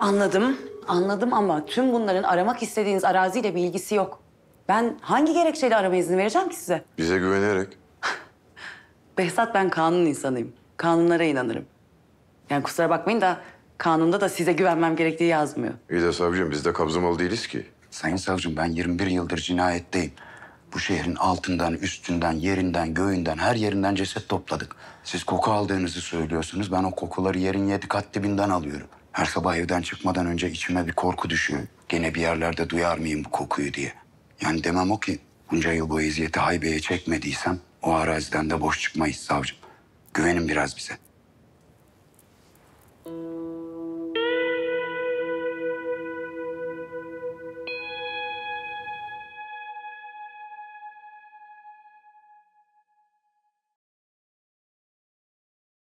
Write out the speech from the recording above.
Anladım, anladım ama tüm bunların aramak istediğiniz araziyle bir ilgisi yok. Ben hangi gerekçeyle arama izni vereceğim ki size? Bize güvenerek. Behzat ben kanun insanıyım. Kanunlara inanırım. Yani kusura bakmayın da kanunda da size güvenmem gerektiği yazmıyor. İyi de savcım biz de kabzamalı değiliz ki. Sayın savcım ben 21 yıldır cinayetteyim. Bu şehrin altından, üstünden, yerinden, göğünden, her yerinden ceset topladık. Siz koku aldığınızı söylüyorsunuz. Ben o kokuları yerin yedi kat dibinden alıyorum. Her sabah evden çıkmadan önce içime bir korku düşüyor. Gene bir yerlerde duyar mıyım bu kokuyu diye. Yani demem o ki bunca yıl bu eziyeti haybeye çekmediysem o araziden de boş çıkmayız savcım. Güvenin biraz bize.